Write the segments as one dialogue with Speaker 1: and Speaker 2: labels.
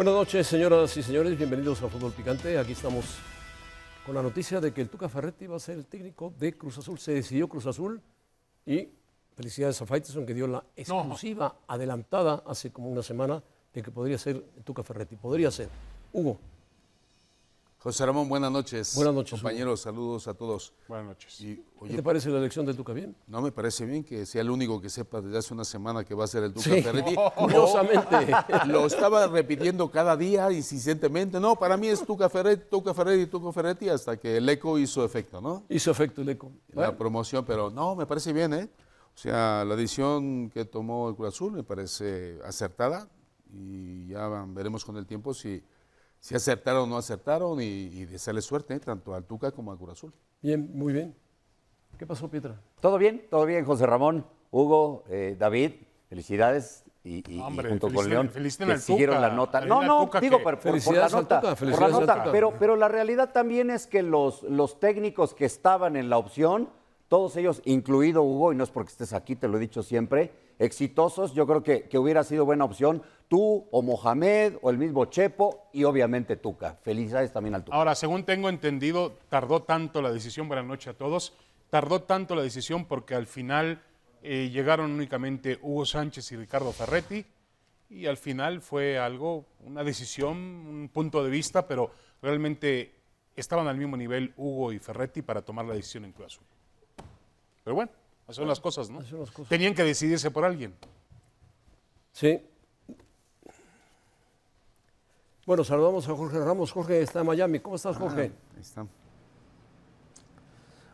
Speaker 1: Buenas noches, señoras y señores, bienvenidos a Fútbol Picante. Aquí estamos con la noticia de que el Tuca Ferretti va a ser el técnico de Cruz Azul. Se decidió Cruz Azul y felicidades a Faiteson que dio la exclusiva adelantada hace como una semana de que podría ser el Tuca Ferretti. Podría ser.
Speaker 2: Hugo, José Ramón, buenas noches. Buenas noches. Compañeros, saludos a todos. Buenas noches. ¿Qué te parece la elección del Tuca bien? No me parece bien que sea el único que sepa desde hace una semana que va a ser el Tuca Ferretti. curiosamente. lo estaba repitiendo cada día insistentemente. No, para mí es Tuca Ferretti, Tuca Ferretti, Tuca Ferretti, hasta que el eco hizo efecto, ¿no? Hizo efecto el eco. La promoción, pero no, me parece bien, ¿eh? O sea, la decisión que tomó el Cruz Azul me parece acertada y ya veremos con el tiempo si si acertaron o no aceptaron y, y desearle suerte, ¿eh? tanto al Tuca como a Curazul.
Speaker 1: Bien, muy bien. ¿Qué pasó, Pietra?
Speaker 2: Todo bien, todo bien, José Ramón, Hugo,
Speaker 3: eh, David, felicidades. Y, junto con León, que siguieron la nota. Eh, no, no, digo, por, la nota, por la nota pero, la realidad también es que los, técnicos que estaban en la opción, todos ellos, incluido Hugo, y no es porque estés aquí, te lo he dicho siempre, exitosos, yo creo que hubiera sido buena opción tú o Mohamed o el mismo Chepo y obviamente Tuca. Felicidades también al Tuca.
Speaker 4: Ahora, según tengo entendido, tardó tanto la decisión, buenas noches a todos, tardó tanto la decisión porque al final eh, llegaron únicamente Hugo Sánchez y Ricardo Ferretti y al final fue algo, una decisión, un punto de vista, pero realmente estaban al mismo nivel Hugo y Ferretti para tomar la decisión en Cruz Azul. Pero bueno, así son las cosas, ¿no? Las cosas. Tenían que decidirse por alguien. Sí,
Speaker 1: bueno, saludamos a Jorge Ramos. Jorge está en Miami. ¿Cómo estás, ah, Jorge? ahí está.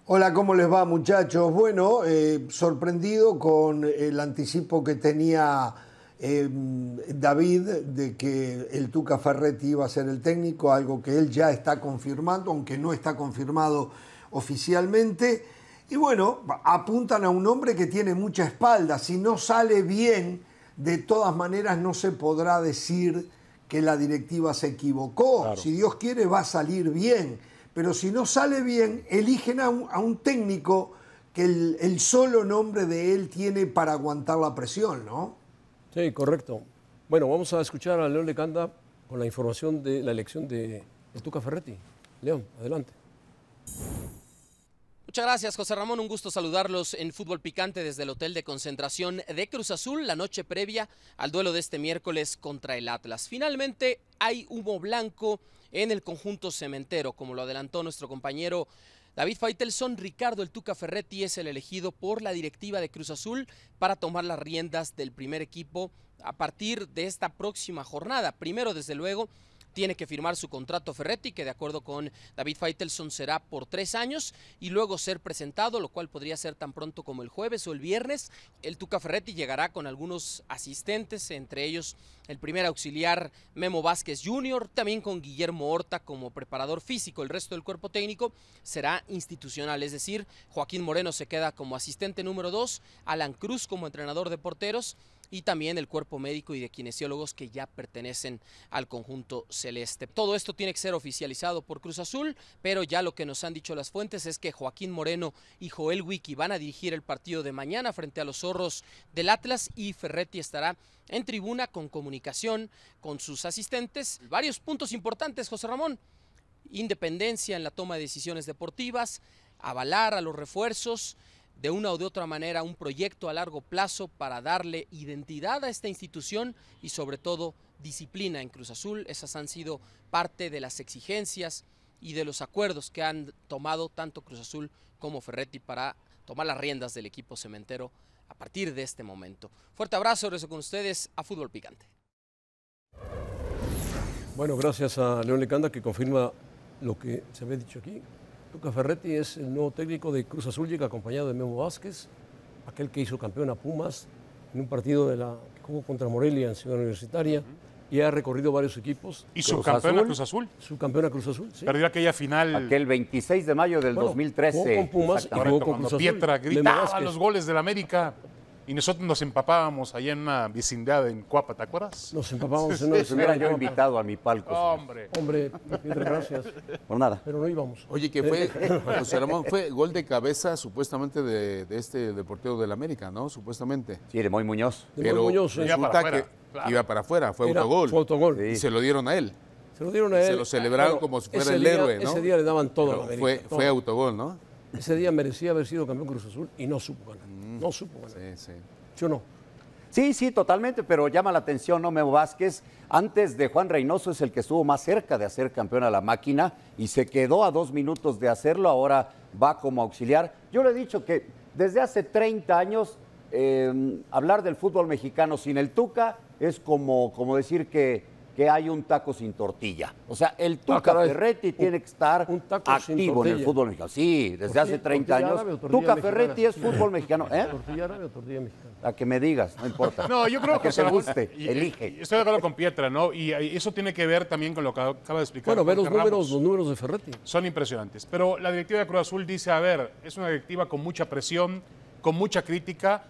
Speaker 5: Hola, ¿cómo les va, muchachos? Bueno, eh, sorprendido con el anticipo que tenía eh, David de que el Tuca Ferretti iba a ser el técnico, algo que él ya está confirmando, aunque no está confirmado oficialmente. Y bueno, apuntan a un hombre que tiene mucha espalda. Si no sale bien, de todas maneras no se podrá decir que la directiva se equivocó. Si Dios quiere, va a salir bien. Pero si no sale bien, eligen a un, técnico que el, solo nombre de él tiene para aguantar la presión, ¿no?
Speaker 1: Sí, correcto. Bueno, vamos a escuchar a León Lecanda con la información de la elección de, de Tuca Ferretti. León, adelante.
Speaker 6: Muchas gracias, José Ramón. Un gusto saludarlos en Fútbol Picante desde el Hotel de Concentración de Cruz Azul la noche previa al duelo de este miércoles contra el Atlas. Finalmente hay humo blanco en el conjunto cementero, como lo adelantó nuestro compañero David Faitelson. Ricardo El Tuca Ferretti es el elegido por la directiva de Cruz Azul para tomar las riendas del primer equipo a partir de esta próxima jornada. Primero, desde luego, tiene que firmar su contrato Ferretti, que de acuerdo con David Feitelson será por tres años, y luego ser presentado, lo cual podría ser tan pronto como el jueves o el viernes. El Tuca Ferretti llegará con algunos asistentes, entre ellos el primer auxiliar Memo Vázquez Jr., también con Guillermo Horta como preparador físico. El resto del cuerpo técnico será institucional, es decir, Joaquín Moreno se queda como asistente número dos, Alan Cruz como entrenador de porteros, y también el cuerpo médico y de kinesiólogos que ya pertenecen al conjunto celeste. Todo esto tiene que ser oficializado por Cruz Azul, pero ya lo que nos han dicho las fuentes es que Joaquín Moreno y Joel Wiki van a dirigir el partido de mañana frente a los zorros del Atlas y Ferretti estará en tribuna con comunicación con sus asistentes. Varios puntos importantes, José Ramón. Independencia en la toma de decisiones deportivas, avalar a los refuerzos, de una o de otra manera un proyecto a largo plazo para darle identidad a esta institución y sobre todo disciplina en Cruz Azul. Esas han sido parte de las exigencias y de los acuerdos que han tomado tanto Cruz Azul como Ferretti para tomar las riendas del equipo cementero a partir de este momento. Fuerte abrazo, regreso con ustedes a Fútbol Picante.
Speaker 1: Bueno, gracias a León Lecanda que confirma lo que se había dicho aquí, Luca Ferretti es el nuevo técnico de Cruz Azul, llega acompañado de Memo Vázquez, aquel que hizo campeón a Pumas en un partido que jugó contra Morelia en Ciudad Universitaria. y ha recorrido varios equipos. ¿Y a Cruz Azul? a Cruz Azul, sí. Perdió aquella final. Aquel
Speaker 3: 26 de mayo del 2013. Jugó con Pumas y jugó con Cruz Azul. Pietra a los
Speaker 4: goles del América. Y nosotros nos empapábamos allá en una vecindad en Cuapa, ¿te acuerdas? Nos empapábamos en una yo invitado a mi palco. Hombre.
Speaker 2: Hombre, gracias. Por nada. Pero no íbamos. Oye, que fue, eh, eh. José Ramón, fue gol de cabeza supuestamente de, de este de del América, ¿no? Supuestamente. Sí, de Moy Muñoz. De Moy Muñoz. Resulta iba para que iba para afuera, fue autogol. Fue autogol. Y se lo dieron a él. Se lo dieron a él. Se lo celebraron como si fuera el héroe, ¿no? Ese día le daban todo Fue, todo. fue autogol, ¿no?
Speaker 1: Ese día merecía haber sido campeón Cruz Azul y no supo ganar. Mm. No supo ganar. Sí, sí.
Speaker 3: Yo no. Sí, sí, totalmente, pero llama la atención, ¿no, Memo Vázquez? Antes de Juan Reynoso es el que estuvo más cerca de hacer campeón a la máquina y se quedó a dos minutos de hacerlo, ahora va como auxiliar. Yo le he dicho que desde hace 30 años eh, hablar del fútbol mexicano sin el Tuca es como, como decir que que hay un taco sin tortilla. O sea, el ah, Tuca Ferretti tiene que estar activo en el fútbol mexicano. Sí, desde hace 30 años. Tuca Ferretti es fútbol mexicano. ¿Eh? A que me digas, no importa. No, yo creo que, se guste, elige.
Speaker 4: Estoy de acuerdo con Pietra, ¿no? Y eso tiene que ver también con lo que acaba de explicar. Bueno, ver los números, los números de Ferretti. Son impresionantes. Pero la directiva de Cruz Azul dice, a ver, es una directiva con mucha presión, con mucha crítica.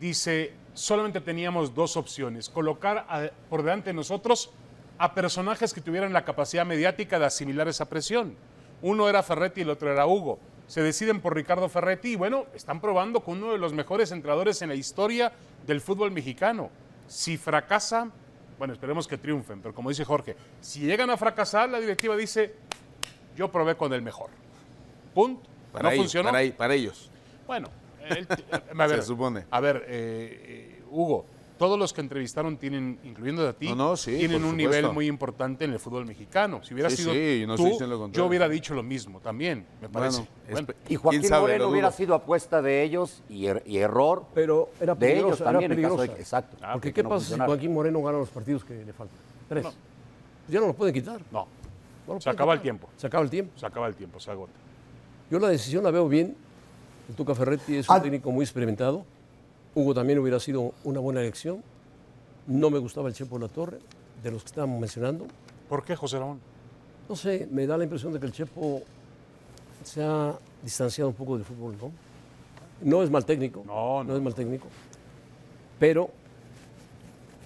Speaker 4: Dice, solamente teníamos dos opciones, colocar por delante de nosotros a personajes que tuvieran la capacidad mediática de asimilar esa presión. Uno era Ferretti y el otro era Hugo. Se deciden por Ricardo Ferretti y bueno, están probando con uno de los mejores entrenadores en la historia del fútbol mexicano. Si fracasa, bueno, esperemos que triunfen, pero como dice Jorge, si llegan a fracasar, la directiva dice, yo probé con el mejor. Punto.
Speaker 2: no funcionó. Para, ellos. Bueno, a ver, supone. A ver, eh,
Speaker 4: eh, Hugo, todos los que entrevistaron tienen, incluyendo a ti, tienen un nivel muy importante en el fútbol
Speaker 3: mexicano. Si hubiera sido tú, yo hubiera
Speaker 4: dicho lo mismo también, me parece. Y Joaquín Moreno hubiera
Speaker 3: sido apuesta de ellos er-, y, error Pero era de ellos también. Era exacto. Ah, ¿qué pasa si Joaquín
Speaker 1: Moreno gana los partidos que le faltan? Tres. Pues ya no lo pueden quitar. No. se acaba el tiempo. Se acaba el tiempo. Se acaba el tiempo, se agota. Yo la decisión la veo bien. Tuca Ferretti es un ah. técnico muy experimentado Hugo también hubiera sido una buena elección. No me gustaba el Chepo la Torre, de los que estábamos mencionando. ¿Por qué, José Ramón? No sé, me da la impresión de que el Chepo se ha distanciado un poco del fútbol, ¿no? es mal técnico. No, no. es mal técnico. Pero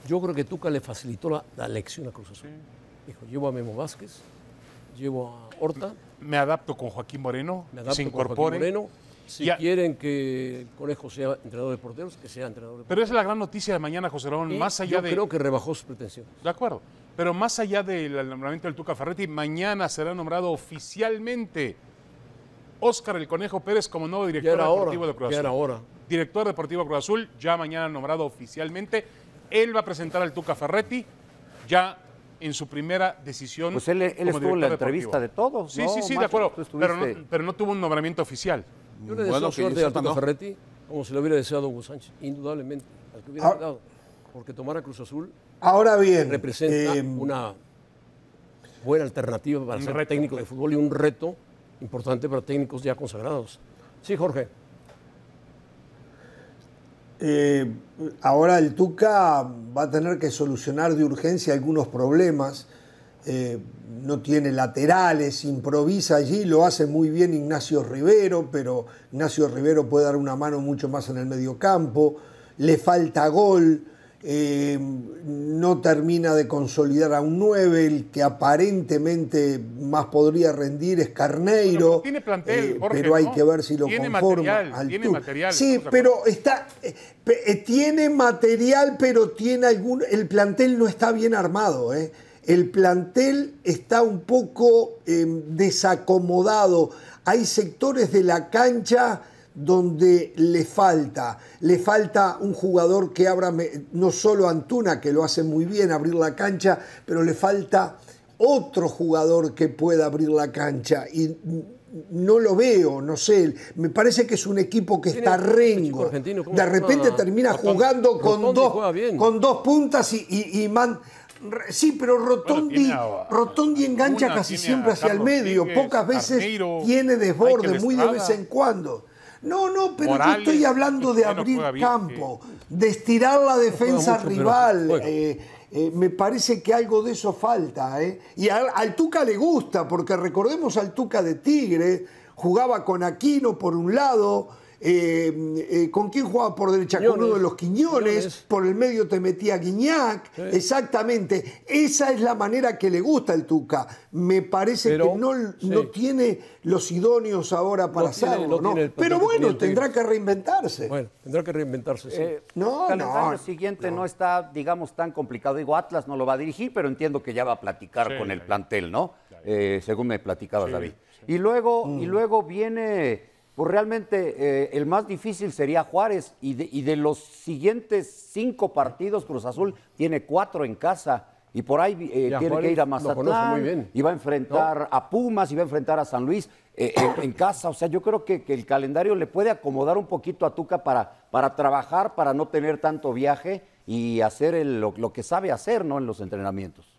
Speaker 1: yo creo que Tuca le facilitó la, la lección a Cruz Azul. Dijo, llevo a Memo Vázquez, llevo a Horta. Me adapto con Joaquín Moreno, se Con Joaquín Moreno, si quieren que el Conejo sea entrenador de porteros, que sea entrenador de porteros.
Speaker 4: Pero esa es la gran noticia de mañana, José Ramón. Eh, más allá yo creo que rebajó
Speaker 1: sus pretensiones. De acuerdo.
Speaker 4: Pero más allá del nombramiento del Tuca Ferretti, mañana será nombrado oficialmente Óscar el Conejo Pérez como nuevo director deportivo de Cruz Azul. Ya era Director deportivo de Cruz Azul, ya mañana nombrado oficialmente. Él va a presentar al Tuca Ferretti ya en su primera decisión. Pues él, estuvo en la entrevista de todos. Sí, sí, sí, de acuerdo. pero no tuvo un nombramiento
Speaker 1: oficial. Yo le deseo suerte a Arturo Ferretti, como se lo hubiera deseado a Hugo Sánchez, indudablemente, al que hubiera ah. porque tomar a Cruz Azul ahora bien, representa em, una buena alternativa para ser técnico de fútbol y un reto importante para técnicos ya consagrados. Sí, Jorge.
Speaker 5: Eh, ahora el Tuca va a tener que solucionar de urgencia algunos problemas eh, no tiene laterales, improvisa allí, lo hace muy bien Ignacio Rivero, pero Ignacio Rivero puede dar una mano mucho más en el medio campo, le falta gol, eh, no termina de consolidar a un 9, el que aparentemente más podría rendir es Carneiro,
Speaker 4: eh, pero hay que ver si lo conforma. sí, pero
Speaker 5: está, tiene material, pero tiene algún, el plantel no está bien armado. ¿eh? el plantel está un poco em, desacomodado. Hay sectores de la cancha donde le falta, le falta un jugador que abra, no solo Antuna, que lo hace muy bien abrir la cancha, pero le falta otro jugador que pueda abrir la cancha. Y no lo veo, no sé. Me parece que es un equipo que está rengo. De repente termina jugando con dos, con dos puntas y, y, Sí, pero Rotondi, Rotondi engancha casi siempre hacia el medio, pocas veces tiene desborde, muy de vez en cuando. No, no, pero yo estoy hablando de abrir campo, de estirar la defensa rival. Eh, eh, me parece que algo de eso falta. Eh. Y al, Tuca le gusta, porque recordemos al Tuca de Tigre, jugaba con Aquino por un lado, eh, eh, ¿Con quién jugaba por derecha? Con uno de los Quiñones. Por el medio te metía Guiñac. Exactamente. Esa es la manera que le gusta el Tuca. Me parece que no, no tiene los idóneos ahora para hacerlo. No Pero bueno, tendrá que reinventarse. Bueno, tendrá que reinventarse. Sí. Eh, no,
Speaker 3: El siguiente no. está, digamos, tan complicado. Digo, Atlas no lo va a dirigir, pero entiendo que ya va a platicar con el plantel, ¿no? Eh, según me platicaba David. Y luego, mm. y luego viene pues realmente eh, el más difícil sería Juárez y de, los siguientes cinco partidos Cruz Azul tiene cuatro en casa y por ahí eh, tiene que ir a Mazatlán y va a enfrentar a Pumas y va a enfrentar a San Luis eh, en, casa. O sea, yo creo que, el calendario le puede acomodar un poquito a Tuca para, para trabajar, para no tener tanto viaje y hacer lo, lo que sabe hacer ¿no? en los entrenamientos.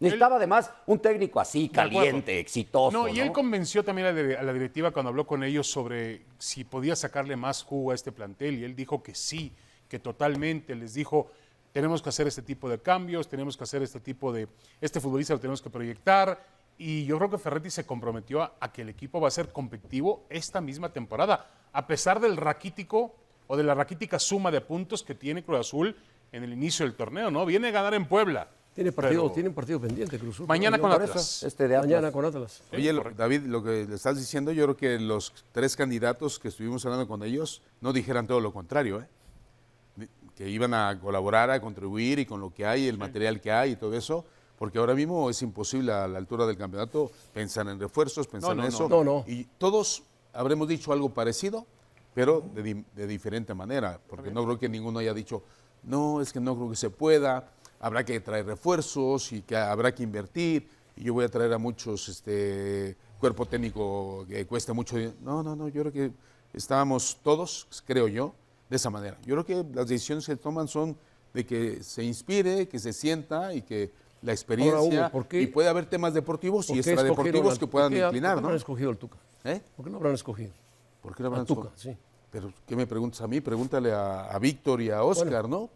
Speaker 3: Necesitaba además un técnico así, caliente, exitoso. No, y él
Speaker 4: convenció también a, la directiva cuando habló con ellos sobre si podía sacarle más jugo a este plantel y él dijo que sí, que totalmente. Les dijo, tenemos que hacer este tipo de cambios, tenemos que hacer este tipo de... Este futbolista lo tenemos que proyectar. Y yo creo que Ferretti se comprometió a, a que el equipo va a ser competitivo esta misma temporada, a pesar del raquítico o de la raquítica suma de puntos que tiene Cruz Azul en el inicio del torneo, ¿no? Viene a ganar en Puebla tiene partido,
Speaker 1: tienen partido pendiente
Speaker 4: Cruz este
Speaker 3: Mañana con
Speaker 1: Atlas. Este de Mañana con Atlas.
Speaker 3: Oye,
Speaker 2: David, lo que le estás diciendo, yo creo que los tres candidatos que estuvimos hablando con ellos no dijeran todo lo contrario, ¿eh? que iban a colaborar, a contribuir y con lo que hay, el material que hay y todo eso, porque ahora mismo es imposible a la altura del campeonato pensar en refuerzos, pensar en eso. No, y todos habremos dicho algo parecido, pero de, de diferente manera, porque no creo que ninguno haya dicho, no, es que no creo que se pueda, habrá que traer refuerzos y que habrá que invertir. Y yo voy a traer a muchos, este cuerpo técnico que cuesta mucho. No, no, no, yo creo que estábamos todos, creo yo, de esa manera. Yo creo que las decisiones que toman son de que se inspire, que se sienta y que la experiencia y puede haber temas deportivos y deportivos que puedan inclinar, ¿por qué ¿no? habrán
Speaker 1: escogido al Tuca? ¿Eh? ¿Por qué no habrán escogido?
Speaker 2: el tuca eh por qué no habrán escogido por qué no habrán escogido? Tuca, sí. Pero ¿qué me preguntas a mí? Pregúntale a, Víctor y a Oscar, ¿no?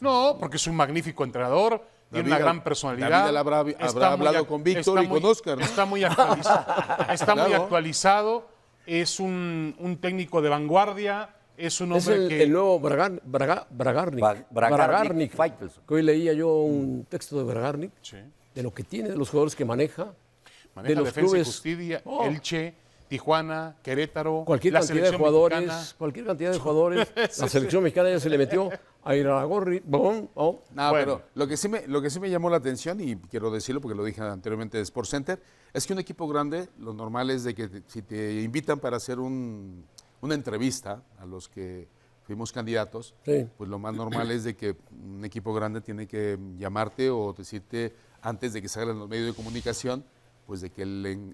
Speaker 4: No, porque es un magnífico entrenador, tiene una gran personalidad. David habrá, habrá hablado con Víctor y con Oscar. Está muy actualizado. está muy actualizado es un, técnico de vanguardia. Es un hombre es el, nuevo
Speaker 1: Bragarnik. Bragarnik. que hoy leía yo un texto de Bragarnik, de lo que tiene, de los jugadores que maneja. Maneja de los defensa clubes. y oh. Elche. Tijuana, Querétaro, cualquier la cantidad de jugadores, cualquier cantidad de jugadores,
Speaker 4: la
Speaker 2: selección mexicana ya se le metió a ir a oh. no, pero lo que sí me lo que sí me llamó la atención y quiero decirlo porque lo dije anteriormente de Sport Center, es que un equipo grande, lo normal es de que si te invitan para hacer un, una entrevista a los que fuimos candidatos, pues lo más normal es de que un equipo grande tiene que llamarte o decirte antes de que salgan los medios de comunicación pues de que el,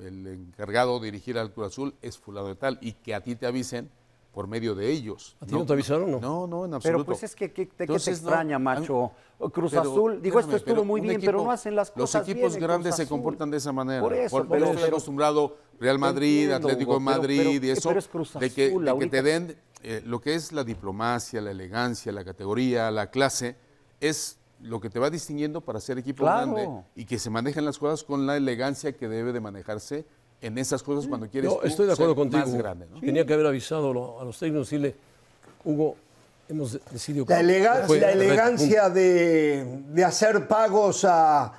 Speaker 2: encargado de dirigir al Cruz Azul es fulano de tal y que a ti te avisen por medio de ellos. ¿A ti no, te avisaron?
Speaker 1: No, no, no en absoluto.
Speaker 3: Pero pues es que, te extraña,
Speaker 2: macho. Cruz Azul, digo, esto estuvo muy bien, pero no hacen las cosas Los equipos grandes se comportan de esa manera. Por eso, por, estoy acostumbrado, Real Madrid, Atlético de Madrid y eh, eso, de, que, te den eh, lo que es la diplomacia, la elegancia, la categoría, la clase, es lo que te va distinguiendo para ser equipo grande y que se manejen las cosas con la elegancia que debe de manejarse en esas cosas cuando quieres. estoy de acuerdo contigo. grande, Tenía
Speaker 1: que haber avisado a los técnicos y decirle, Hugo, hemos
Speaker 5: decidido. La, elegancia, la elegancia de hacer pagos a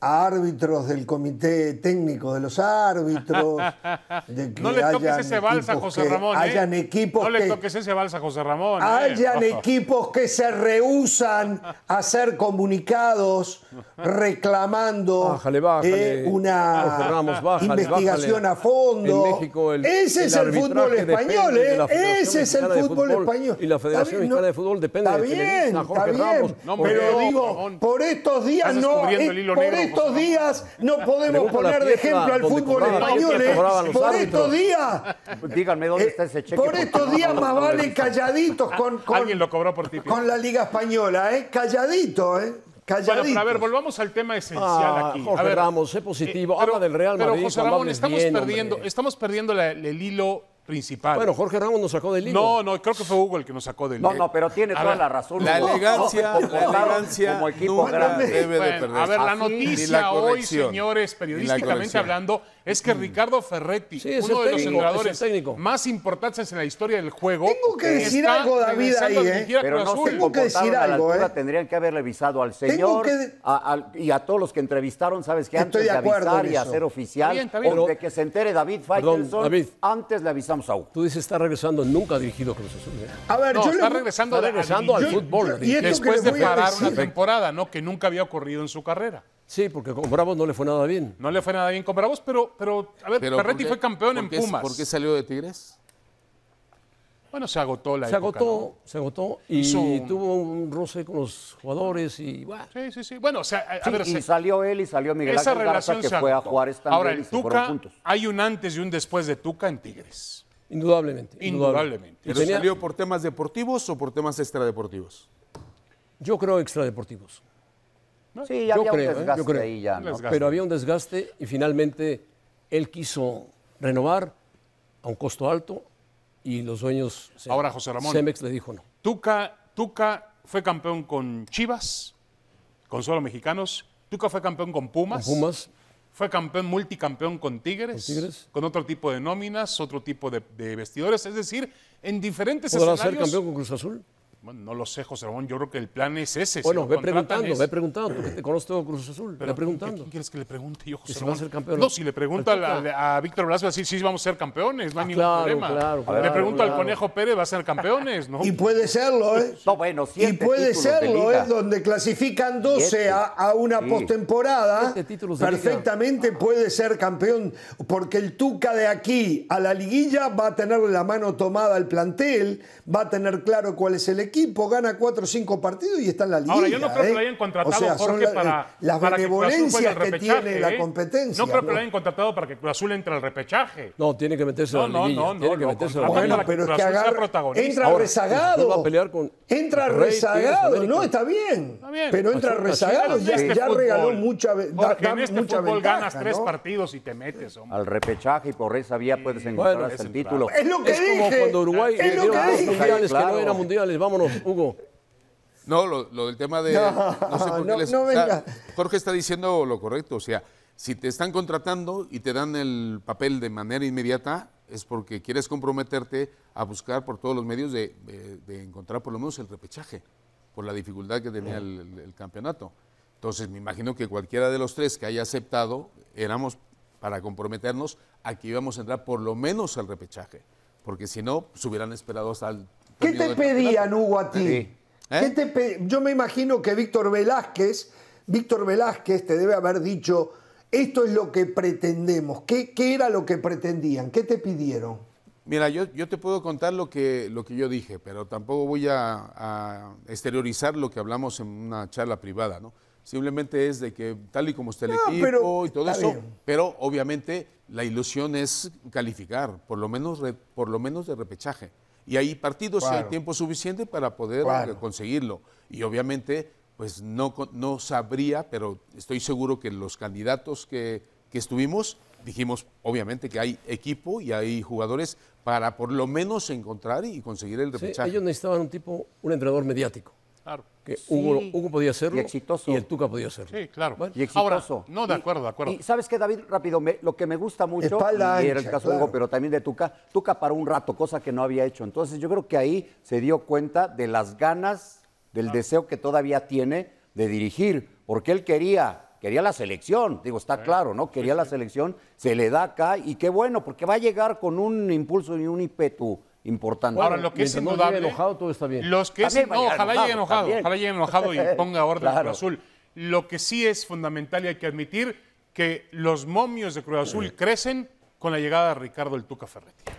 Speaker 5: a árbitros del comité técnico de los árbitros, no le toques ese balsa, José Ramón. equipos ¿eh? no le toques
Speaker 4: ese balsa, José Ramón. Hayan equipos
Speaker 5: que se rehusan a ser comunicados reclamando eh, una investigación a fondo. ese es el fútbol español, ¿eh? ese es el fútbol, español. Y la Federación Mexicana de Fútbol depende de bien, Jorge está bien, Ramos, pero digo, por estos días no, estos días no podemos poner de ejemplo al fútbol español. ¿eh? Por estos días.
Speaker 3: Díganme dónde eh, está ese cheque. Por estos días más vale calladitos con, Alguien lo cobró por
Speaker 5: con la Liga Española, ¿eh? Calladito, ¿eh? Calladito. a ver,
Speaker 3: volvamos al tema esencial
Speaker 5: ah, aquí. Jorge a ver, Ramos, sé positivo. Eh, Habla del Real Madrid. Pero José Ramón, estamos perdiendo,
Speaker 4: estamos perdiendo el hilo principal. Bueno, Jorge Ramos nos sacó del lío. No, no, creo que fue Google el que nos sacó del lío. No, no, pero tiene toda la razón. La elegancia, la elegancia como equipo grande. debe de A ver, la noticia hoy, señores, periodísticamente hablando, es que Ricardo Ferretti, uno de los
Speaker 2: entrenadores
Speaker 4: más importantes en la historia del juego. Tengo que decir algo, David, ahí, ¿eh? Pero no Azul. la altura, ¿eh?
Speaker 3: Tendrían que haberle revisado al señor y a todos los que entrevistaron, ¿sabes que Antes de, avisar y hacer oficial, o de que se entere David Faitelson, antes le avisamos a U.
Speaker 1: Tú dices, está regresando, nunca ha dirigido Cruz Azul. ¿eh?
Speaker 3: A ver, no, está, regresando regresando,
Speaker 4: al, fútbol. después de parar una temporada, ¿no? Que nunca había ocurrido en su carrera.
Speaker 1: Sí, porque con Bravos no le fue nada bien. No le
Speaker 4: fue nada bien con Bravos, pero, pero a ver, pero fue campeón en Pumas. ¿Por qué
Speaker 1: salió de Tigres?
Speaker 4: Bueno, se agotó la se Agotó,
Speaker 1: Se agotó, y tuvo un roce con los jugadores y...
Speaker 4: Sí, sí, sí. Bueno, o sea, a, ver... Y salió
Speaker 1: él y
Speaker 2: salió Miguel Esa Ángel Garza, que fue a jugar Ahora, el Tuca,
Speaker 4: hay un antes y un después de Tuca en
Speaker 2: Tigres. Indudablemente. Indudablemente. ¿Pero salió por temas deportivos o por temas extradeportivos? Yo creo extradeportivos. Sí, había un ¿eh? desgaste ahí
Speaker 3: ya.
Speaker 1: Pero había un desgaste y finalmente él quiso renovar a un costo alto y los dueños. Ahora, José Ramón. Cemex le dijo no. Tuca,
Speaker 4: Tuca fue campeón con Chivas, con solo mexicanos. Tuca fue campeón con
Speaker 1: Pumas. Pumas.
Speaker 4: Fue campeón, multicampeón con Tigres, con otro tipo de nóminas, otro tipo de, vestidores. Es decir, en diferentes ¿Podrá ser campeón con Cruz Azul? Bueno, no lo sé, José Ramón. Yo creo que el plan es ese. Bueno, ve preguntando, ve preguntando.
Speaker 1: Te conozco todo Cruz Azul. ve preguntando.
Speaker 4: ¿Quién quieres que le pregunte yo, José si Ramón? a ser campeón? No, si le pregunta a, Víctor Blas, va a decir, sí, vamos a ser campeones.
Speaker 5: No hay ah, ningún problema. le pregunto al
Speaker 4: Conejo Pérez, va a ser campeones, ¿no? Y puede serlo, ¿eh? No,
Speaker 3: bueno, Y puede serlo, ¿eh?
Speaker 5: Donde clasifican 12 a, una postemporada. perfectamente puede ser campeón, porque el Tuca de aquí a la liguilla va a tener la mano tomada al plantel, va a tener claro cuál es el equipo equipo gana cuatro o cinco partidos y está en la liga. Ahora, yo no creo que ¿eh? lo hayan contratado, o sea, Jorge, para. Eh, las benevolencias que, tiene la ¿eh? competencia. No creo que lo hayan
Speaker 1: contratado para que Cruz Azul entre al repechaje. No, tiene que meterse no, a la liguilla. No, no, tiene que meterse Bueno, pero es que Entra Ahora, rezagado. A pelear con
Speaker 5: entra rezagado. No, está bien. Está bien. Pero entra rezagado. Ya, regaló mucha, veces. Porque en este fútbol ganas tres partidos y te metes.
Speaker 3: Al repechaje y por esa vía puedes encontrar el título. Es lo que es dije. como cuando Uruguay es lo
Speaker 1: que dije. mundiales que no eran
Speaker 2: mundiales. Vamos Hugo. No, lo, del tema de. Jorge está diciendo lo correcto. O sea, si te están contratando y te dan el papel de manera inmediata, es porque quieres comprometerte a buscar por todos los medios de, encontrar por lo menos el repechaje, por la dificultad que tenía el, campeonato. Entonces, me imagino que cualquiera de los tres que haya aceptado, éramos para comprometernos a que íbamos a entrar por lo menos al
Speaker 5: repechaje. Porque si no, se pues, hubieran esperado hasta el ¿Qué te pedían, Hugo, a ti? ¿Eh? Yo me imagino que Víctor Velázquez, Víctor Velázquez te debe haber dicho, esto es lo que pretendemos. ¿Qué, era lo que pretendían? ¿Qué te pidieron?
Speaker 2: Mira, yo, yo, te puedo contar lo que, lo que yo dije, pero tampoco voy a, exteriorizar lo que hablamos en una charla privada, ¿no? Simplemente es de que tal y como está el equipo y todo eso, pero obviamente la ilusión es calificar, por lo menos, por lo menos de repechaje. Y hay partidos y hay tiempo suficiente para poder conseguirlo. Y obviamente, pues no, no sabría, pero estoy seguro que los candidatos que, que estuvimos dijimos, obviamente, que hay equipo y hay jugadores para por lo menos encontrar y conseguir el repechaje.
Speaker 1: ellos necesitaban un tipo, un entrenador mediático.
Speaker 3: Claro. Hugo, podía hacerlo y, exitoso. y el Tuca podía hacerlo. Sí, claro. y exitoso. no, de acuerdo, de acuerdo. Y, sabes qué, David, rápido, lo que me gusta mucho, y era el caso de Hugo, pero también de Tuca, Tuca para un rato, cosa que no había hecho. Entonces yo creo que ahí se dio cuenta de las ganas, del deseo que todavía tiene de dirigir, porque él quería quería la selección, digo, está claro, ¿no? Quería la selección, se le da acá y qué bueno, porque va a llegar con un impulso y un ímpetu importante. Ahora, lo que es indudable, no enojado, todo está bien. Los que ojalá llegue enojado, ojalá enojado y ponga orden a Cruz Azul.
Speaker 4: Lo que sí es fundamental y hay que admitir que los momios de Cruz Azul crecen con la llegada de Ricardo el Tuca Ferretti.